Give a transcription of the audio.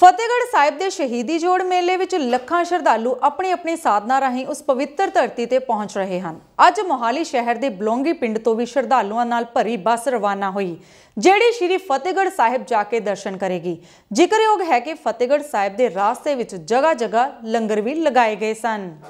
ਫਤਿਹਗੜ੍ਹ ਸਾਹਿਬ ਦੇ ਸ਼ਹੀਦੀ ਜੋੜ ਮੇਲੇ ਵਿੱਚ ਲੱਖਾਂ ਸ਼ਰਧਾਲੂ ਆਪਣੇ ਆਪਣੇ ਸਾਧਨਾ ਰਾਹੀਂ ਉਸ ਪਵਿੱਤਰ ਧਰਤੀ ਤੇ ਪਹੁੰਚ ਰਹੇ ਹਨ ਅੱਜ ਮੋਹਾਲੀ ਸ਼ਹਿਰ ਦੇ ਬਲੋਂਗੀ ਪਿੰਡ ਤੋਂ ਵੀ ਸ਼ਰਧਾਲੂਆਂ ਨਾਲ ਭਰੀ ਬੱਸ ਰਵਾਨਾ ਹੋਈ ਜਿਹੜੀ ਸ਼੍ਰੀ ਫਤਿਹਗੜ੍ਹ ਸਾਹਿਬ ਜਾ ਕੇ ਦਰਸ਼ਨ ਕਰੇਗੀ ਜ਼ਿਕਰਯੋਗ ਹੈ ਕਿ ਫਤਿਹਗੜ੍ਹ ਸਾਹਿਬ ਦੇ ਰਾਸਤੇ ਵਿੱਚ ਜਗ੍ਹਾ ਜਗ੍ਹਾ ਲੰਗਰ ਵੀ ਲਗਾਏ ਗਏ ਸਨ